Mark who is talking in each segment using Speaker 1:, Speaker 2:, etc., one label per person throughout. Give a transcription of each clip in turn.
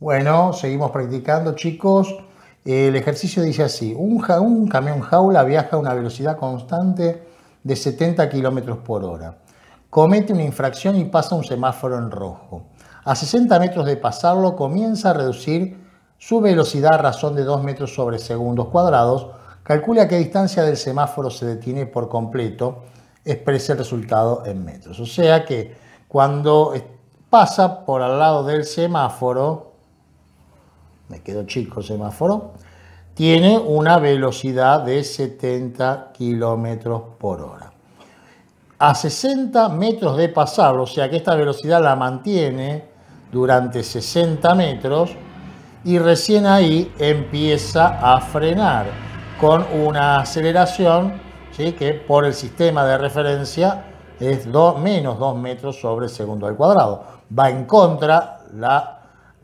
Speaker 1: Bueno, seguimos practicando, chicos. El ejercicio dice así: un, camión jaula viaja a una velocidad constante de 70 km por hora. Comete una infracción y pasa un semáforo en rojo. A 60 metros de pasarlo, comienza a reducir su velocidad a razón de 2 metros sobre segundos cuadrados. Calcula a qué distancia del semáforo se detiene por completo. Exprese el resultado en metros. O sea que cuando pasa por al lado del semáforo, me quedo chico semáforo, tiene una velocidad de 70 kilómetros por hora. A 60 metros de pasar, o sea que esta velocidad la mantiene durante 60 metros y recién ahí empieza a frenar con una aceleración ¿sí? que por el sistema de referencia es menos 2 metros sobre segundo al cuadrado. Va en contra la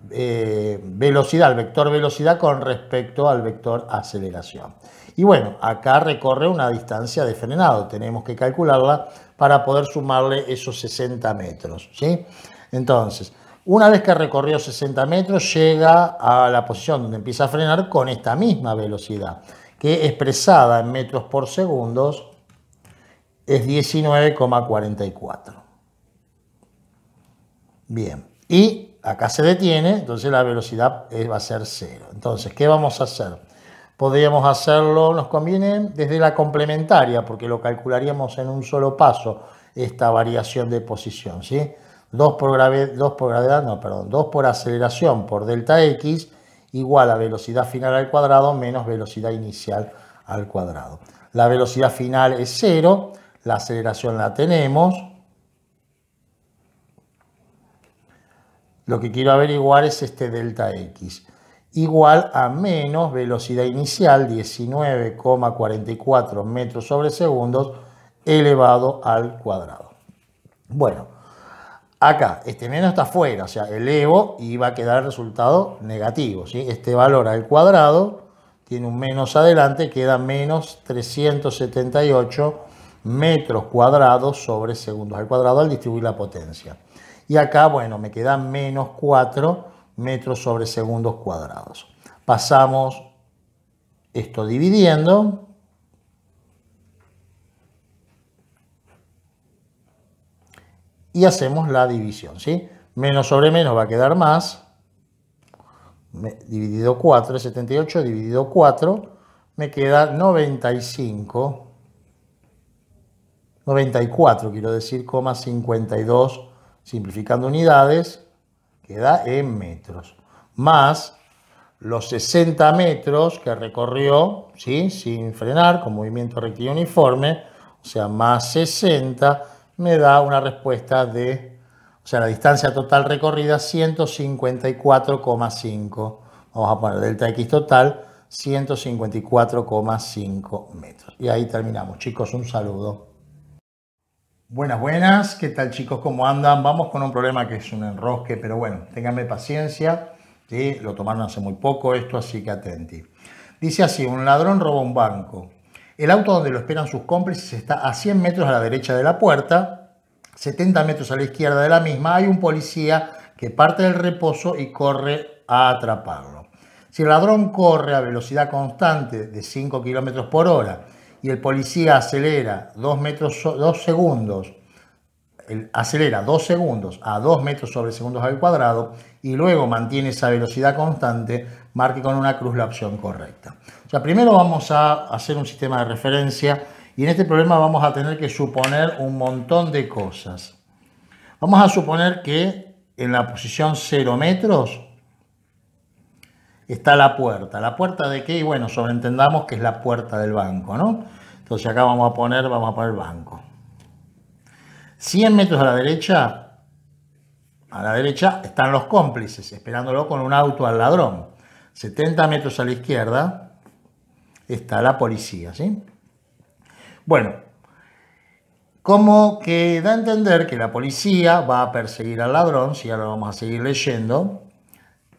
Speaker 1: eh, velocidad, el vector velocidad con respecto al vector aceleración. Y bueno, acá recorre una distancia de frenado, tenemos que calcularla para poder sumarle esos 60 metros. ¿sí? Entonces, una vez que recorrió 60 metros, llega a la posición donde empieza a frenar con esta misma velocidad, que expresada en metros por segundos es 19,44. Bien, y acá se detiene, entonces la velocidad eh, va a ser cero. Entonces, ¿qué vamos a hacer? Podríamos hacerlo, nos conviene desde la complementaria, porque lo calcularíamos en un solo paso, esta variación de posición, ¿sí? 2 por, gravedad, por gravedad, no, perdón, 2 por aceleración por delta x igual a velocidad final al cuadrado menos velocidad inicial al cuadrado. La velocidad final es cero, la aceleración la tenemos, Lo que quiero averiguar es este delta X, igual a menos velocidad inicial, 19,44 metros sobre segundos, elevado al cuadrado. Bueno, acá, este menos está fuera, o sea, elevo y va a quedar el resultado negativo. Este valor al cuadrado tiene un menos adelante, queda menos 378 metros cuadrados sobre segundos al cuadrado al distribuir la potencia. Y acá, bueno, me quedan menos 4 metros sobre segundos cuadrados. Pasamos esto dividiendo. Y hacemos la división, ¿sí? Menos sobre menos va a quedar más. Dividido 4, 78 dividido 4, me queda 95. 94, quiero decir, coma 52 simplificando unidades, queda en metros, más los 60 metros que recorrió ¿sí? sin frenar, con movimiento rectilíneo uniforme, o sea, más 60, me da una respuesta de, o sea, la distancia total recorrida 154,5. Vamos a poner delta X total 154,5 metros. Y ahí terminamos. Chicos, un saludo. Buenas, buenas. ¿Qué tal chicos? ¿Cómo andan? Vamos con un problema que es un enrosque, pero bueno, ténganme paciencia. ¿sí? Lo tomaron hace muy poco esto, así que atenti. Dice así, un ladrón roba un banco. El auto donde lo esperan sus cómplices está a 100 metros a la derecha de la puerta, 70 metros a la izquierda de la misma. Hay un policía que parte del reposo y corre a atraparlo. Si el ladrón corre a velocidad constante de 5 km por hora y el policía acelera dos, metros, dos segundos, acelera dos segundos a dos metros sobre segundos al cuadrado y luego mantiene esa velocidad constante, marque con una cruz la opción correcta. O sea, primero vamos a hacer un sistema de referencia y en este problema vamos a tener que suponer un montón de cosas. Vamos a suponer que en la posición 0 metros está la puerta. ¿La puerta de qué? bueno, sobreentendamos que es la puerta del banco, ¿no? Entonces acá vamos a poner, vamos a el banco. 100 metros a la derecha, a la derecha están los cómplices, esperándolo con un auto al ladrón. 70 metros a la izquierda está la policía, ¿sí? Bueno, como que da a entender que la policía va a perseguir al ladrón, si ahora vamos a seguir leyendo,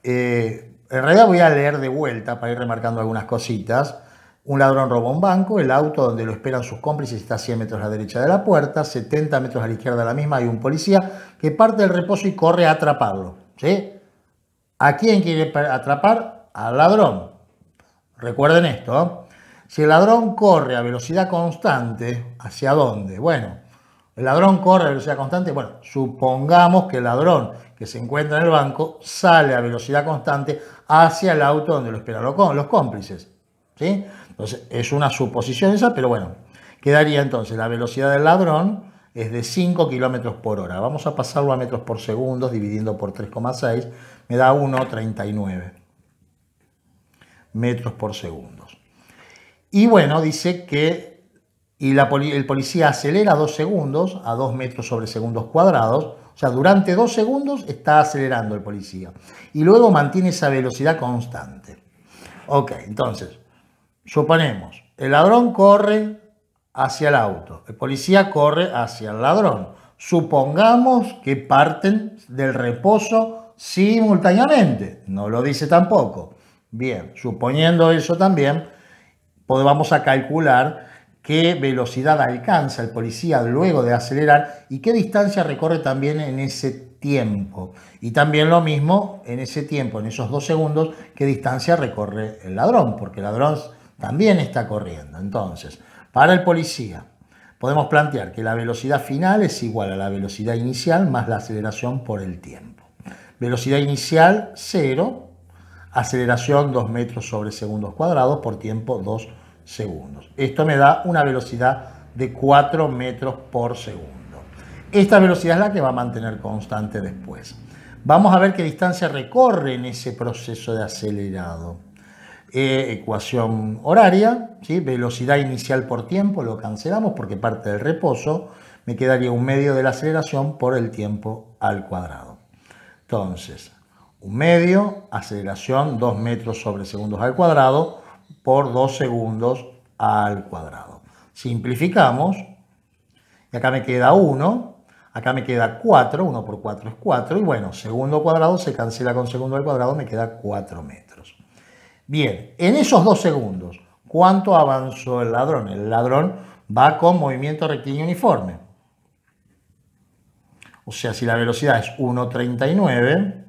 Speaker 1: eh, en realidad voy a leer de vuelta para ir remarcando algunas cositas. Un ladrón roba un banco, el auto donde lo esperan sus cómplices está a 100 metros a la derecha de la puerta, 70 metros a la izquierda de la misma hay un policía que parte del reposo y corre a atraparlo. ¿sí? ¿A quién quiere atrapar? Al ladrón. Recuerden esto. ¿eh? Si el ladrón corre a velocidad constante, ¿hacia dónde? Bueno, el ladrón corre a velocidad constante. Bueno, supongamos que el ladrón que se encuentra en el banco sale a velocidad constante hacia el auto donde lo esperan los cómplices. ¿sí? Entonces, es una suposición esa, pero bueno, quedaría entonces la velocidad del ladrón es de 5 kilómetros por hora. Vamos a pasarlo a metros por segundo, dividiendo por 3,6, me da 1,39 metros por segundo. Y bueno, dice que y el policía acelera dos segundos a dos metros sobre segundos cuadrados. O sea, durante dos segundos está acelerando el policía. Y luego mantiene esa velocidad constante. Ok, entonces, suponemos, el ladrón corre hacia el auto, el policía corre hacia el ladrón. Supongamos que parten del reposo simultáneamente. No lo dice tampoco. Bien, suponiendo eso también, vamos a calcular qué velocidad alcanza el policía luego de acelerar y qué distancia recorre también en ese tiempo. Y también lo mismo en ese tiempo, en esos dos segundos, qué distancia recorre el ladrón, porque el ladrón también está corriendo. Entonces, para el policía, podemos plantear que la velocidad final es igual a la velocidad inicial más la aceleración por el tiempo. Velocidad inicial 0, aceleración 2 metros sobre segundos cuadrados por tiempo 2 esto me da una velocidad de 4 metros por segundo. Esta velocidad es la que va a mantener constante después. Vamos a ver qué distancia recorre en ese proceso de acelerado. Eh, ecuación horaria, ¿sí? velocidad inicial por tiempo, lo cancelamos porque parte del reposo, me quedaría un medio de la aceleración por el tiempo al cuadrado. Entonces, un medio, aceleración 2 metros sobre segundos al cuadrado, por 2 segundos al cuadrado. Simplificamos, y acá me queda 1, acá me queda 4, 1 por 4 es 4, y bueno, segundo cuadrado se cancela con segundo al cuadrado, me queda 4 metros. Bien, en esos 2 segundos, ¿cuánto avanzó el ladrón? El ladrón va con movimiento rectilíneo uniforme. O sea, si la velocidad es 1.39,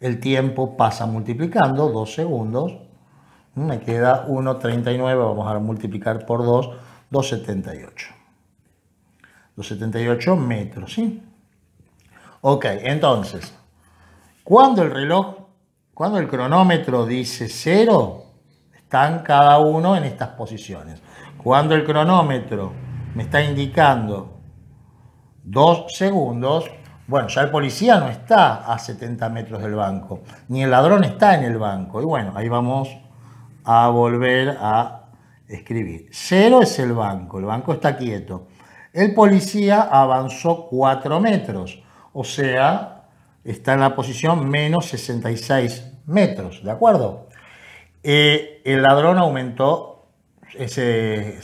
Speaker 1: el tiempo pasa multiplicando 2 segundos Mm, me queda 1,39, vamos a multiplicar por 2, 2,78. 2,78 metros, ¿sí? Ok, entonces, cuando el reloj, cuando el cronómetro dice 0, están cada uno en estas posiciones. Cuando el cronómetro me está indicando 2 segundos, bueno, ya el policía no está a 70 metros del banco, ni el ladrón está en el banco. Y bueno, ahí vamos a volver a escribir. Cero es el banco, el banco está quieto. El policía avanzó 4 metros, o sea, está en la posición menos 66 metros, ¿de acuerdo? Eh, el ladrón aumentó, ese,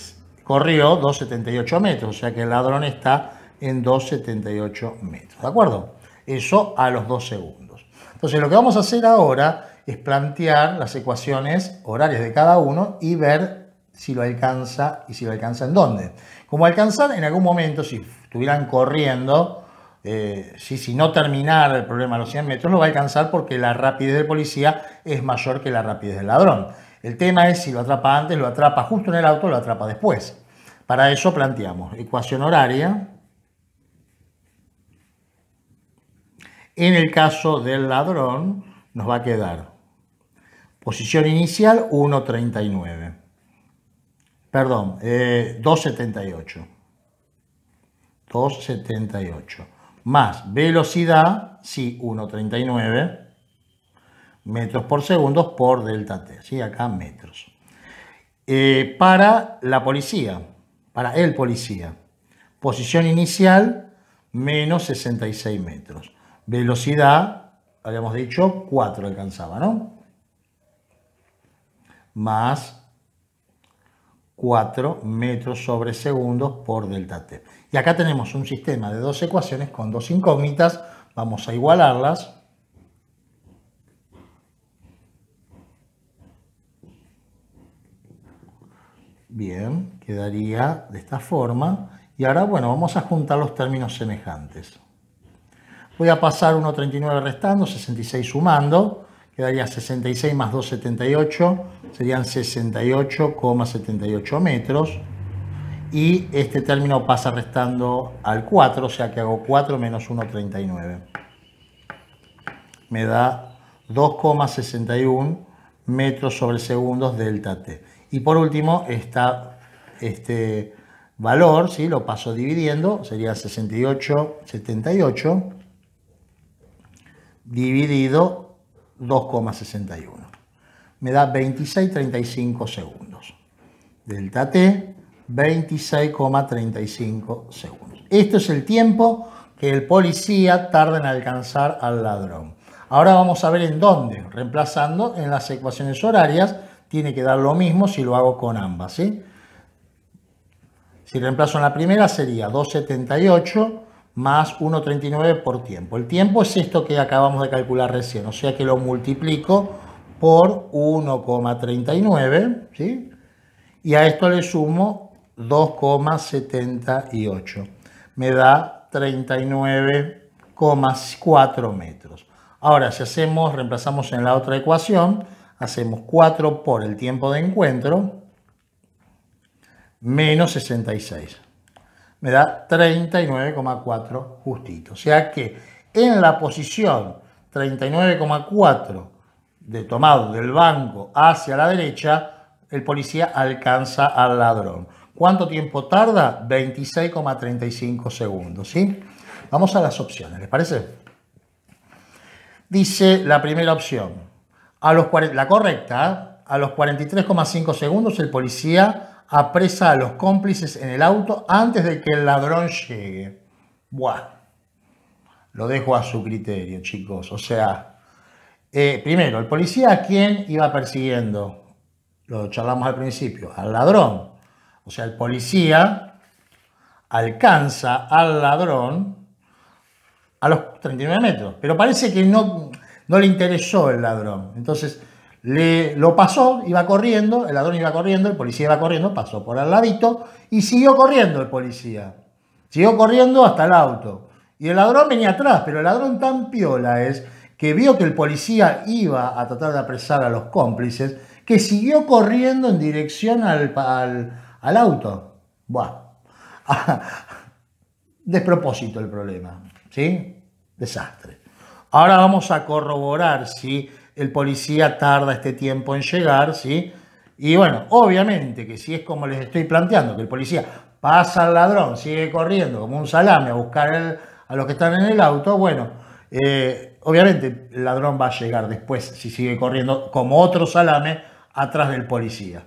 Speaker 1: corrió 2,78 metros, o sea que el ladrón está en 2,78 metros, ¿de acuerdo? Eso a los 2 segundos. Entonces lo que vamos a hacer ahora es plantear las ecuaciones horarias de cada uno y ver si lo alcanza y si lo alcanza en dónde. Como alcanzar en algún momento, si estuvieran corriendo, eh, si, si, no terminara el problema a los 100 metros, lo va a alcanzar porque la rapidez del policía es mayor que la rapidez del ladrón. El tema es si lo atrapa antes, lo atrapa justo en el auto, lo atrapa después. Para eso planteamos ecuación horaria en el caso del ladrón, nos va a quedar Posición inicial 1.39. Perdón, 2.78. Eh, 2.78. Más velocidad, sí, 1.39 metros por segundo por delta T. ¿sí? Acá metros. Eh, para la policía, para el policía. Posición inicial, menos 66 metros. Velocidad, habíamos dicho, 4 alcanzaba, ¿no? más 4 metros sobre segundos por delta t. Y acá tenemos un sistema de dos ecuaciones con dos incógnitas. Vamos a igualarlas. Bien, quedaría de esta forma. Y ahora, bueno, vamos a juntar los términos semejantes. Voy a pasar 1,39 restando, 66 sumando quedaría 66 más 2,78, serían 68,78 metros. Y este término pasa restando al 4, o sea que hago 4 menos 1,39. Me da 2,61 metros sobre segundos delta t. Y por último este valor, lo paso dividiendo, sería 68,78 dividido 2,61. Me da 26,35 segundos. Delta T, 26,35 segundos. Esto es el tiempo que el policía tarda en alcanzar al ladrón. Ahora vamos a ver en dónde. Reemplazando en las ecuaciones horarias, tiene que dar lo mismo si lo hago con ambas. Si reemplazo en la primera sería 278 más 1,39 por tiempo. El tiempo es esto que acabamos de calcular recién, o sea que lo multiplico por 1,39, ¿sí? Y a esto le sumo 2,78. Me da 39,4 metros. Ahora, si hacemos, reemplazamos en la otra ecuación, hacemos 4 por el tiempo de encuentro, menos 66 me da 39,4 justito. O sea que en la posición 39,4 de tomado del banco hacia la derecha, el policía alcanza al ladrón. ¿Cuánto tiempo tarda? 26,35 segundos. ¿sí? Vamos a las opciones, ¿les parece? Dice la primera opción, a los, la correcta, ¿eh? a los 43,5 segundos el policía apresa a los cómplices en el auto antes de que el ladrón llegue. Buah, lo dejo a su criterio, chicos. O sea, eh, primero, el policía a quién iba persiguiendo, lo charlamos al principio, al ladrón. O sea, el policía alcanza al ladrón a los 39 metros, pero parece que no, no le interesó el ladrón. Entonces, lo pasó, iba corriendo, el ladrón iba corriendo, el policía iba corriendo, pasó por al ladito y siguió corriendo el policía. Siguió corriendo hasta el auto. Y el ladrón venía atrás, pero el ladrón tan piola es que vio que el policía iba a tratar de apresar a los cómplices, que siguió corriendo en dirección al, al auto. Buah. Despropósito el problema, ¿sí? Desastre. Ahora vamos a corroborar si el policía tarda este tiempo en llegar, ¿sí? Y bueno, obviamente que si es como les estoy planteando, que el policía pasa al ladrón, sigue corriendo como un salame a buscar a los que están en el auto, bueno, eh, obviamente el ladrón va a llegar después, si sigue corriendo como otro salame, atrás del policía.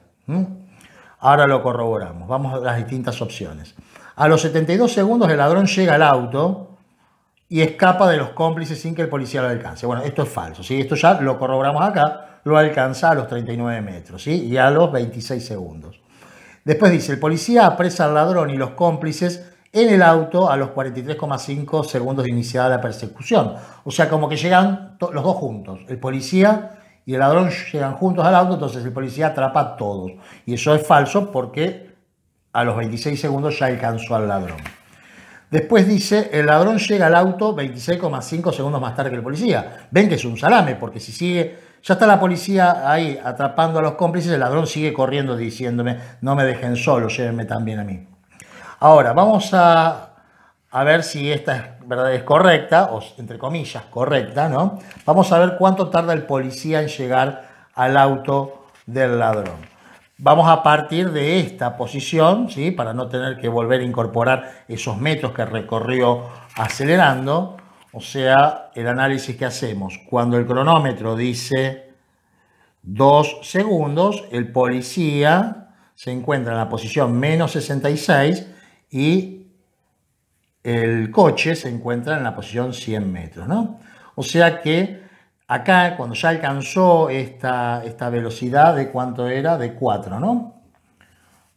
Speaker 1: Ahora lo corroboramos, vamos a las distintas opciones. A los 72 segundos el ladrón llega al auto, y escapa de los cómplices sin que el policía lo alcance. Bueno, esto es falso, ¿sí? Esto ya lo corroboramos acá, lo alcanza a los 39 metros, ¿sí? Y a los 26 segundos. Después dice, el policía apresa al ladrón y los cómplices en el auto a los 43,5 segundos de iniciada la persecución. O sea, como que llegan los dos juntos, el policía y el ladrón llegan juntos al auto, entonces el policía atrapa a todos. Y eso es falso porque a los 26 segundos ya alcanzó al ladrón. Después dice, el ladrón llega al auto 26,5 segundos más tarde que el policía. Ven que es un salame, porque si sigue, ya está la policía ahí atrapando a los cómplices, el ladrón sigue corriendo diciéndome, no me dejen solo, llévenme también a mí. Ahora, vamos a, ver si esta verdad, es correcta, o entre comillas, correcta, ¿no? Vamos a ver cuánto tarda el policía en llegar al auto del ladrón. Vamos a partir de esta posición, ¿sí? para no tener que volver a incorporar esos metros que recorrió acelerando. O sea, el análisis que hacemos, cuando el cronómetro dice 2 segundos, el policía se encuentra en la posición menos 66 y el coche se encuentra en la posición 100 metros, O sea que Acá, cuando ya alcanzó esta, esta velocidad, ¿de cuánto era? De 4, ¿no?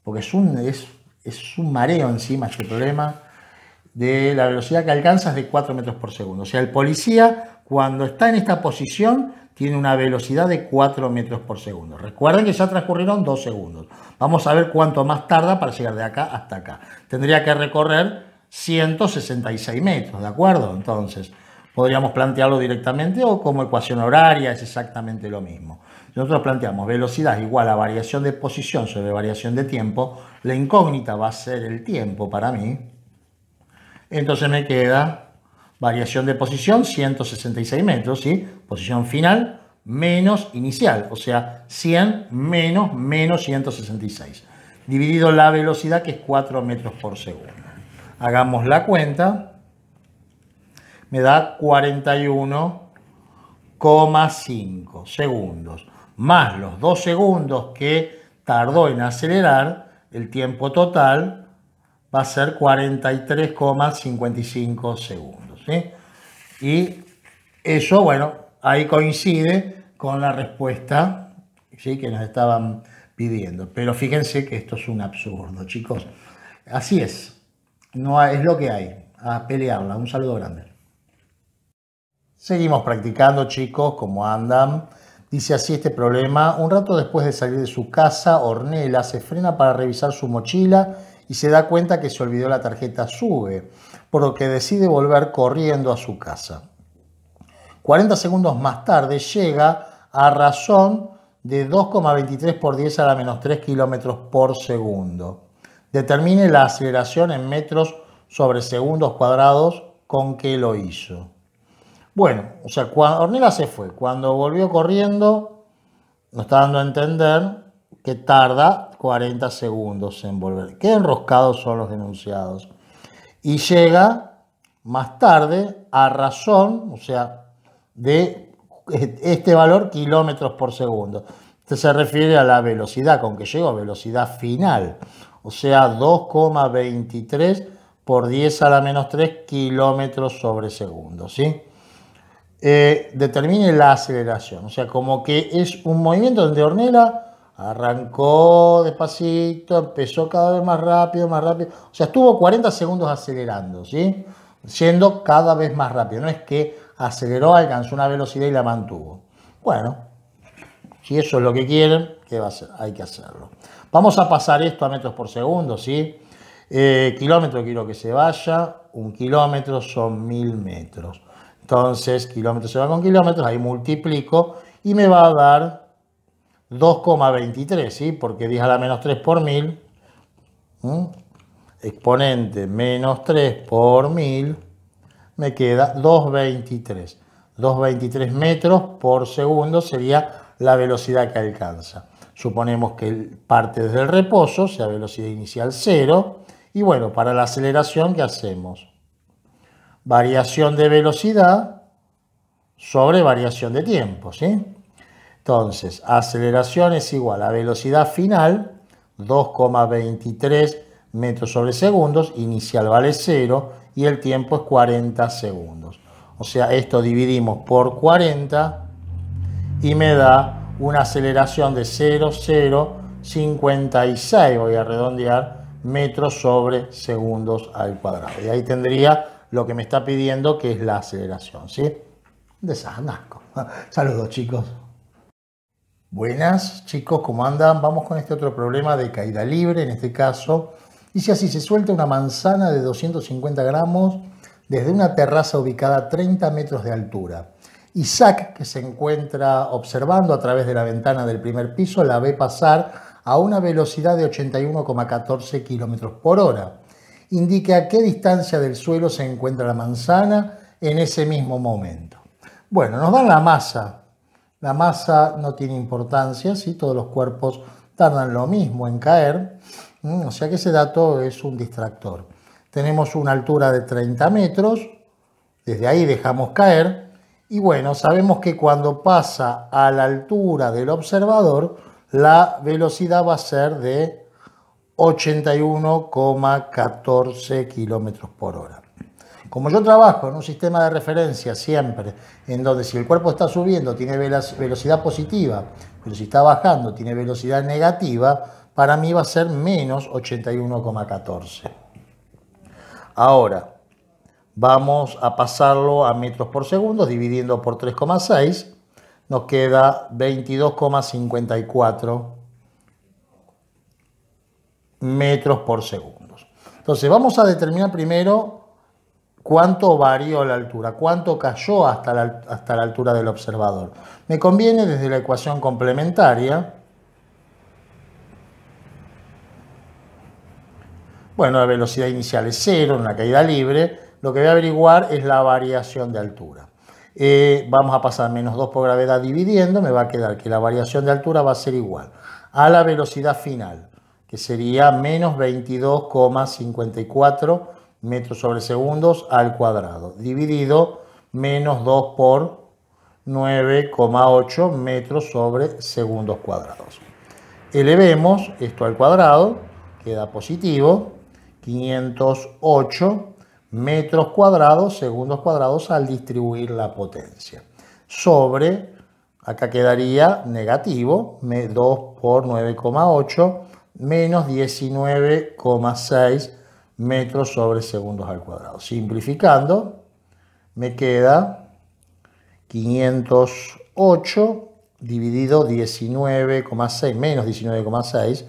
Speaker 1: Porque es un, es, un mareo encima este problema de la velocidad que alcanza es de 4 metros por segundo. O sea, el policía cuando está en esta posición tiene una velocidad de 4 metros por segundo. Recuerden que ya transcurrieron 2 segundos. Vamos a ver cuánto más tarda para llegar de acá hasta acá. Tendría que recorrer 166 metros, ¿de acuerdo? Entonces, Podríamos plantearlo directamente o como ecuación horaria, es exactamente lo mismo. Nosotros planteamos velocidad igual a variación de posición sobre variación de tiempo. La incógnita va a ser el tiempo para mí. Entonces me queda variación de posición 166 metros, ¿sí? Posición final menos inicial, o sea, 100 menos menos 166. Dividido la velocidad que es 4 metros por segundo. Hagamos la cuenta me da 41,5 segundos, más los 2 segundos que tardó en acelerar, el tiempo total va a ser 43,55 segundos. Y eso, bueno, ahí coincide con la respuesta ¿sí? que nos estaban pidiendo. Pero fíjense que esto es un absurdo, chicos. Así es. No es lo que hay. A pelearla. Un saludo grande. Seguimos practicando, chicos, cómo andan. Dice así este problema. Un rato después de salir de su casa, Ornella se frena para revisar su mochila y se da cuenta que se olvidó la tarjeta SUBE, por lo que decide volver corriendo a su casa. 40 segundos más tarde llega a razón de 2,23 por 10 a la menos 3 kilómetros por segundo. Determine la aceleración en metros sobre segundos cuadrados con que lo hizo. Bueno, o sea, cuando se fue, cuando volvió corriendo, nos está dando a entender que tarda 40 segundos en volver. Qué enroscados son los denunciados. Y llega más tarde a razón, o sea, de este valor kilómetros por segundo. Este se refiere a la velocidad con que llegó, velocidad final, o sea, 2,23 por 10 a la menos 3 kilómetros sobre segundo, ¿sí? Eh, determine la aceleración. O sea, como que es un movimiento donde Hornela arrancó despacito, empezó cada vez más rápido, más rápido. O sea, estuvo 40 segundos acelerando, ¿sí? Siendo cada vez más rápido. No es que aceleró, alcanzó una velocidad y la mantuvo. Bueno, si eso es lo que quieren, ¿qué va a Hay que hacerlo. Vamos a pasar esto a metros por segundo, ¿sí? Eh, kilómetro quiero que se vaya, un kilómetro son mil metros. Entonces, kilómetros se va con kilómetros, ahí multiplico y me va a dar 2,23, ¿sí? Porque 10 a la menos 3 por 1000, exponente menos 3 por 1000, me queda 2,23. 2,23 metros por segundo sería la velocidad que alcanza. Suponemos que parte desde el reposo, sea, velocidad inicial 0. Y bueno, para la aceleración, ¿qué hacemos? variación de velocidad sobre variación de tiempo, ¿sí? Entonces, aceleración es igual a velocidad final, 2,23 metros sobre segundos, inicial vale 0 y el tiempo es 40 segundos. O sea, esto dividimos por 40 y me da una aceleración de 0,056, voy a redondear, metros sobre segundos al cuadrado. Y ahí tendría lo que me está pidiendo, que es la aceleración, ¿sí? sanasco. Saludos, chicos. Buenas, chicos, ¿cómo andan? Vamos con este otro problema de caída libre, en este caso. Y si así, se suelta una manzana de 250 gramos desde una terraza ubicada a 30 metros de altura. Isaac, que se encuentra observando a través de la ventana del primer piso, la ve pasar a una velocidad de 81,14 kilómetros por hora indique a qué distancia del suelo se encuentra la manzana en ese mismo momento. Bueno, nos dan la masa. La masa no tiene importancia, si todos los cuerpos tardan lo mismo en caer, o sea que ese dato es un distractor. Tenemos una altura de 30 metros, desde ahí dejamos caer, y bueno, sabemos que cuando pasa a la altura del observador, la velocidad va a ser de 81,14 kilómetros por hora. Como yo trabajo en un sistema de referencia siempre, en donde si el cuerpo está subiendo tiene velocidad positiva, pero si está bajando tiene velocidad negativa, para mí va a ser menos 81,14. Ahora, vamos a pasarlo a metros por segundo, dividiendo por 3,6, nos queda 22,54 metros por segundo. Entonces vamos a determinar primero cuánto varió la altura, cuánto cayó hasta la, hasta la altura del observador. Me conviene desde la ecuación complementaria. Bueno, la velocidad inicial es cero en la caída libre. Lo que voy a averiguar es la variación de altura. Eh, vamos a pasar menos 2 por gravedad dividiendo, me va a quedar que la variación de altura va a ser igual a la velocidad final que sería menos 22,54 metros sobre segundos al cuadrado, dividido menos 2 por 9,8 metros sobre segundos cuadrados. Elevemos esto al cuadrado, queda positivo, 508 metros cuadrados, segundos cuadrados al distribuir la potencia. Sobre, acá quedaría negativo, 2 por 9,8 menos 19,6 metros sobre segundos al cuadrado. Simplificando, me queda 508 dividido 19,6, menos 19,6,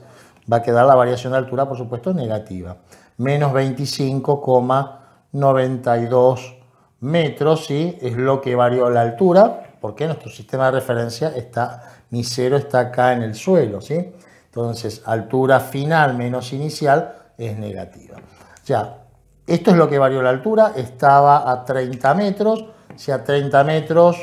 Speaker 1: va a quedar la variación de altura, por supuesto, negativa. Menos 25,92 metros, ¿sí? Es lo que varió la altura, porque nuestro sistema de referencia está, mi cero está acá en el suelo, ¿sí? Entonces, altura final menos inicial es negativa. Ya, esto es lo que varió la altura, estaba a 30 metros. Si a 30 metros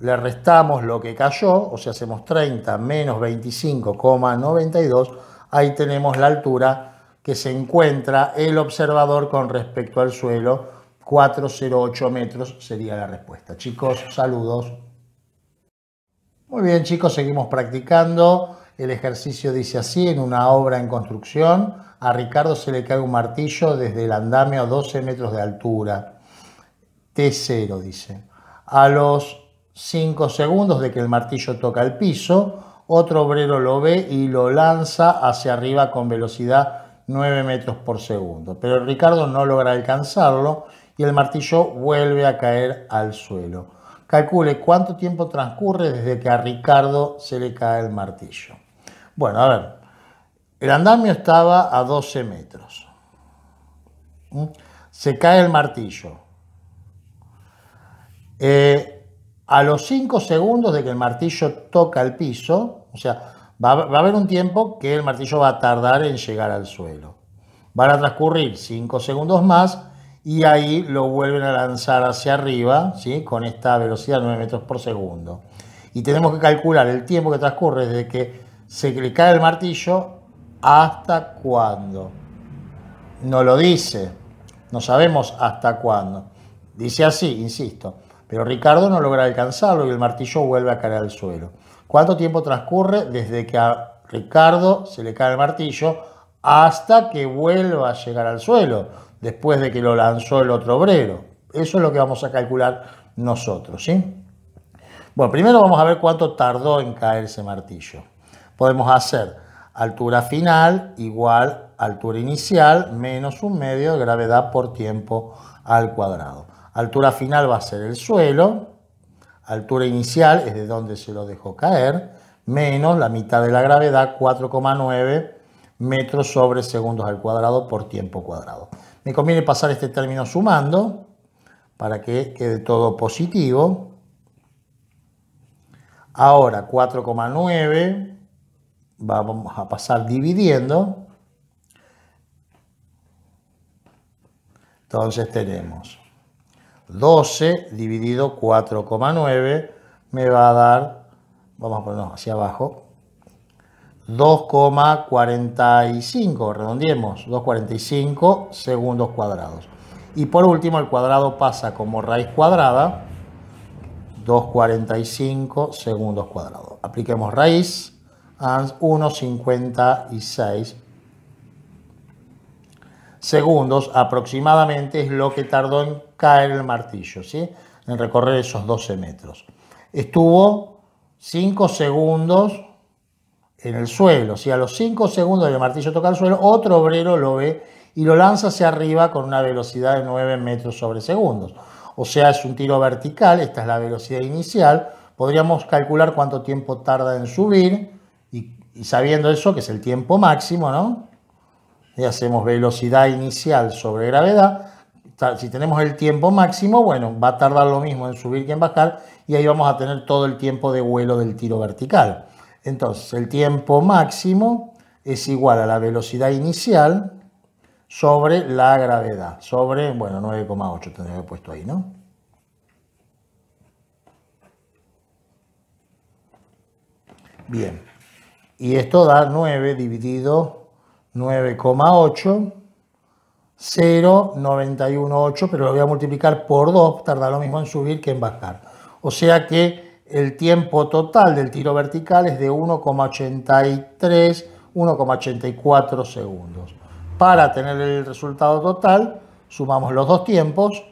Speaker 1: le restamos lo que cayó, o sea, hacemos 30 menos 25,92, ahí tenemos la altura que se encuentra el observador con respecto al suelo, 408 metros sería la respuesta. Chicos, saludos. Muy bien chicos, seguimos practicando. El ejercicio dice así, en una obra en construcción, a Ricardo se le cae un martillo desde el andamio a 12 metros de altura. T0 dice. A los 5 segundos de que el martillo toca el piso, otro obrero lo ve y lo lanza hacia arriba con velocidad 9 metros por segundo. Pero Ricardo no logra alcanzarlo y el martillo vuelve a caer al suelo. Calcule cuánto tiempo transcurre desde que a Ricardo se le cae el martillo. Bueno, a ver, el andamio estaba a 12 metros. ¿Mm? Se cae el martillo. Eh, a los 5 segundos de que el martillo toca el piso, o sea, va, a haber un tiempo que el martillo va a tardar en llegar al suelo. Van a transcurrir 5 segundos más y ahí lo vuelven a lanzar hacia arriba, ¿sí? con esta velocidad de 9 metros por segundo. Y tenemos que calcular el tiempo que transcurre desde que se le cae el martillo hasta cuándo. No lo dice, no sabemos hasta cuándo. Dice así, insisto, pero Ricardo no logra alcanzarlo y el martillo vuelve a caer al suelo. ¿Cuánto tiempo transcurre desde que a Ricardo se le cae el martillo hasta que vuelva a llegar al suelo, después de que lo lanzó el otro obrero? Eso es lo que vamos a calcular nosotros, ¿sí? Bueno, primero vamos a ver cuánto tardó en caer ese martillo podemos hacer altura final igual altura inicial menos un medio de gravedad por tiempo al cuadrado. Altura final va a ser el suelo, altura inicial es de donde se lo dejó caer, menos la mitad de la gravedad, 4,9 metros sobre segundos al cuadrado por tiempo cuadrado. Me conviene pasar este término sumando para que quede todo positivo. Ahora 4,9 vamos a pasar dividiendo. Entonces tenemos 12 dividido 4,9 me va a dar, vamos a ponernos hacia abajo, 2,45, redondeemos, 2,45 segundos cuadrados. Y por último el cuadrado pasa como raíz cuadrada, 2,45 segundos cuadrados. Apliquemos raíz, 1,56 segundos aproximadamente es lo que tardó en caer el martillo, ¿sí? en recorrer esos 12 metros. Estuvo 5 segundos en el suelo, si a los 5 segundos del martillo toca el suelo, otro obrero lo ve y lo lanza hacia arriba con una velocidad de 9 metros sobre segundos. O sea, es un tiro vertical, esta es la velocidad inicial. Podríamos calcular cuánto tiempo tarda en subir y sabiendo eso, que es el tiempo máximo, ¿no? Y hacemos velocidad inicial sobre gravedad. Si tenemos el tiempo máximo, bueno, va a tardar lo mismo en subir que en bajar y ahí vamos a tener todo el tiempo de vuelo del tiro vertical. Entonces, el tiempo máximo es igual a la velocidad inicial sobre la gravedad, sobre, bueno, 9,8 tendría que puesto ahí, ¿no? Bien y esto da 9 dividido 9,8, 0,918, pero lo voy a multiplicar por 2, tarda lo mismo en subir que en bajar. O sea que el tiempo total del tiro vertical es de 1,83, 1,84 segundos. Para tener el resultado total, sumamos los dos tiempos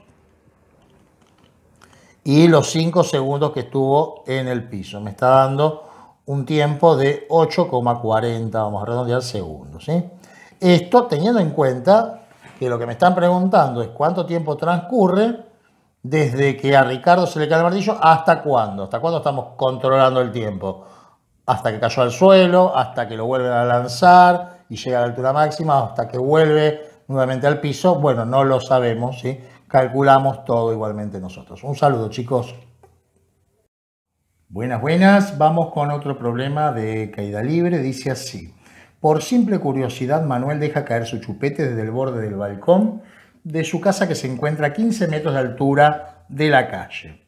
Speaker 1: y los 5 segundos que estuvo en el piso. Me está dando un tiempo de 8,40, vamos a redondear segundos. ¿sí? Esto teniendo en cuenta que lo que me están preguntando es cuánto tiempo transcurre desde que a Ricardo se le cae el martillo hasta cuándo, hasta cuándo estamos controlando el tiempo, hasta que cayó al suelo, hasta que lo vuelven a lanzar y llega a la altura máxima, hasta que vuelve nuevamente al piso, bueno, no lo sabemos, ¿sí? calculamos todo igualmente nosotros. Un saludo chicos. Buenas, buenas. Vamos con otro problema de caída libre. Dice así. Por simple curiosidad, Manuel deja caer su chupete desde el borde del balcón de su casa que se encuentra a 15 metros de altura de la calle.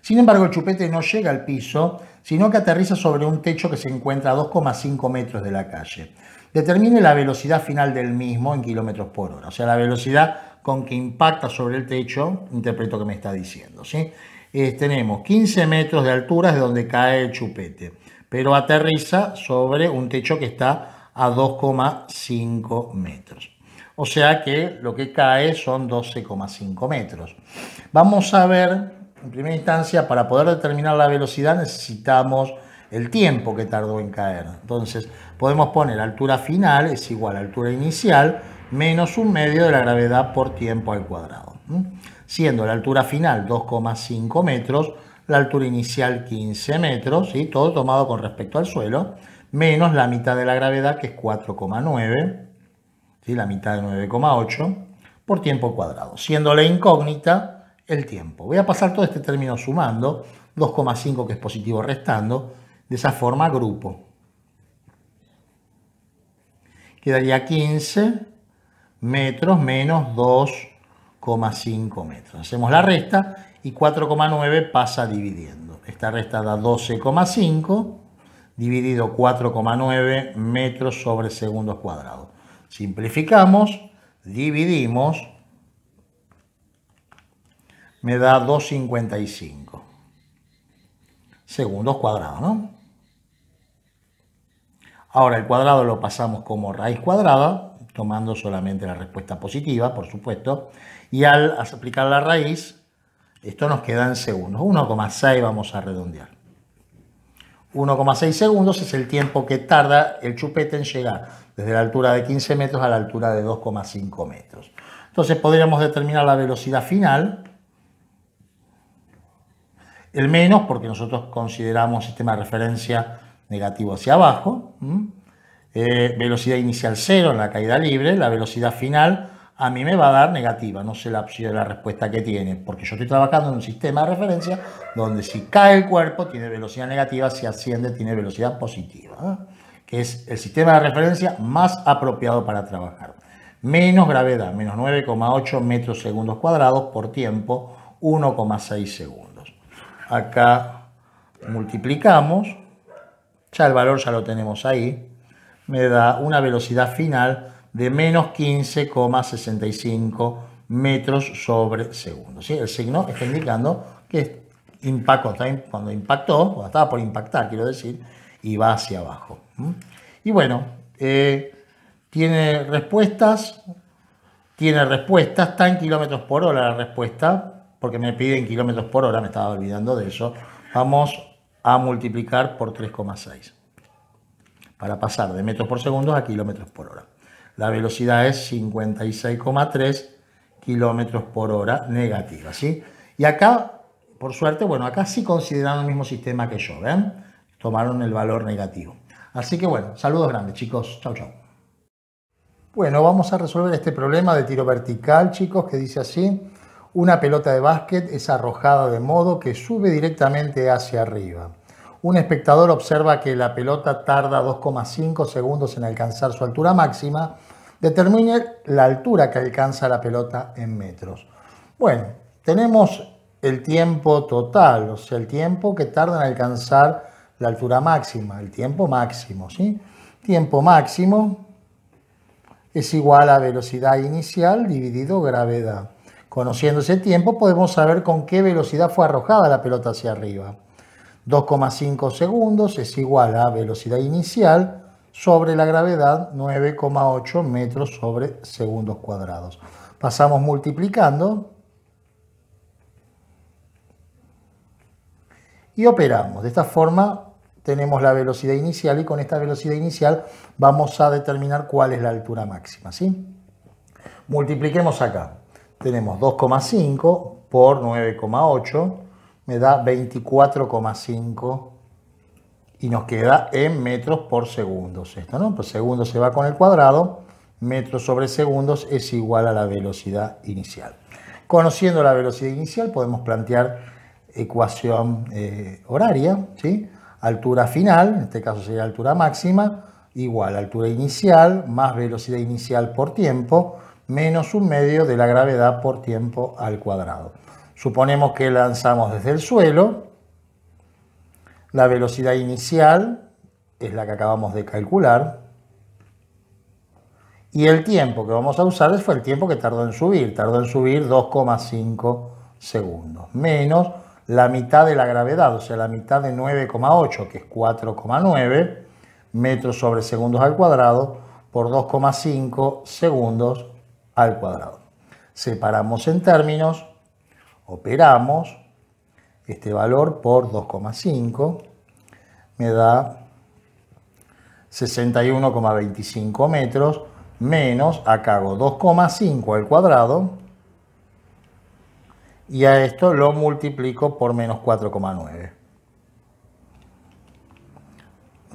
Speaker 1: Sin embargo, el chupete no llega al piso, sino que aterriza sobre un techo que se encuentra a 2,5 metros de la calle. Determine la velocidad final del mismo en kilómetros por hora, o sea, la velocidad con que impacta sobre el techo, interpreto que me está diciendo. ¿sí? Eh, tenemos 15 metros de altura es donde cae el chupete, pero aterriza sobre un techo que está a 2,5 metros. O sea que lo que cae son 12,5 metros. Vamos a ver, en primera instancia, para poder determinar la velocidad necesitamos el tiempo que tardó en caer. Entonces, podemos poner altura final es igual a altura inicial menos un medio de la gravedad por tiempo al cuadrado siendo la altura final 2,5 metros, la altura inicial 15 metros, todo tomado con respecto al suelo, menos la mitad de la gravedad que es 4,9, la mitad de 9,8, por tiempo cuadrado, siendo la incógnita el tiempo. Voy a pasar todo este término sumando, 2,5 que es positivo restando, de esa forma grupo. Quedaría 15 metros menos 2 5 metros. Hacemos la resta y 4,9 pasa dividiendo. Esta resta da 12,5 dividido 4,9 metros sobre segundos cuadrados. Simplificamos, dividimos, me da 2,55 segundos cuadrados, ¿no? Ahora el cuadrado lo pasamos como raíz cuadrada, tomando solamente la respuesta positiva, por supuesto, y al aplicar la raíz, esto nos queda en segundos, 1,6 vamos a redondear. 1,6 segundos es el tiempo que tarda el chupete en llegar desde la altura de 15 metros a la altura de 2,5 metros. Entonces podríamos determinar la velocidad final, el menos porque nosotros consideramos sistema de referencia negativo hacia abajo, eh, velocidad inicial 0 en la caída libre, la velocidad final a mí me va a dar negativa, no sé la, la respuesta que tiene, porque yo estoy trabajando en un sistema de referencia donde si cae el cuerpo tiene velocidad negativa, si asciende tiene velocidad positiva, ¿eh? que es el sistema de referencia más apropiado para trabajar. Menos gravedad, menos 9,8 metros segundos cuadrados por tiempo, 1,6 segundos. Acá multiplicamos, ya el valor ya lo tenemos ahí, me da una velocidad final de menos 15,65 metros sobre segundo. ¿sí? El signo está indicando que impactó, cuando impactó, estaba por impactar, quiero decir, y va hacia abajo. Y bueno, eh, tiene respuestas, tiene respuestas, está en kilómetros por hora la respuesta, porque me piden kilómetros por hora, me estaba olvidando de eso. Vamos a multiplicar por 3,6 para pasar de metros por segundo a kilómetros por hora. La velocidad es 56,3 kilómetros por hora negativa, ¿sí? Y acá, por suerte, bueno, acá sí consideran el mismo sistema que yo, ¿ven? Tomaron el valor negativo. Así que bueno, saludos grandes, chicos. Chao, chao. Bueno, vamos a resolver este problema de tiro vertical, chicos, que dice así. Una pelota de básquet es arrojada de modo que sube directamente hacia arriba un espectador observa que la pelota tarda 2,5 segundos en alcanzar su altura máxima, determine la altura que alcanza la pelota en metros. Bueno, tenemos el tiempo total, o sea, el tiempo que tarda en alcanzar la altura máxima, el tiempo máximo, ¿sí? Tiempo máximo es igual a velocidad inicial dividido gravedad. Conociendo ese tiempo podemos saber con qué velocidad fue arrojada la pelota hacia arriba. 2,5 segundos es igual a velocidad inicial sobre la gravedad 9,8 metros sobre segundos cuadrados. Pasamos multiplicando y operamos. De esta forma tenemos la velocidad inicial y con esta velocidad inicial vamos a determinar cuál es la altura máxima. ¿sí? Multipliquemos acá. Tenemos 2,5 por 9,8 me da 24,5 y nos queda en metros por segundos. Esto, ¿no? Por pues segundo se va con el cuadrado, metros sobre segundos es igual a la velocidad inicial. Conociendo la velocidad inicial podemos plantear ecuación eh, horaria, ¿sí? altura final, en este caso sería altura máxima, igual altura inicial más velocidad inicial por tiempo, menos un medio de la gravedad por tiempo al cuadrado. Suponemos que lanzamos desde el suelo. La velocidad inicial es la que acabamos de calcular. Y el tiempo que vamos a usar fue el tiempo que tardó en subir. Tardó en subir 2,5 segundos. Menos la mitad de la gravedad, o sea, la mitad de 9,8, que es 4,9 metros sobre segundos al cuadrado, por 2,5 segundos al cuadrado. Separamos en términos operamos este valor por 2,5 me da 61,25 metros menos, acá hago 2,5 al cuadrado y a esto lo multiplico por menos 4,9.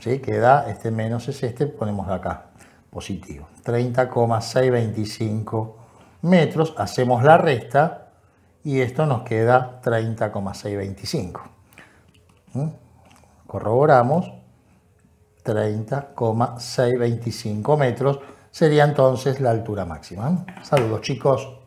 Speaker 1: ¿Sí? Queda este menos es este, ponemos acá, positivo. 30,625 metros, hacemos la resta y esto nos queda 30,625. ¿Mm? Corroboramos, 30,625 metros sería entonces la altura máxima. Saludos chicos.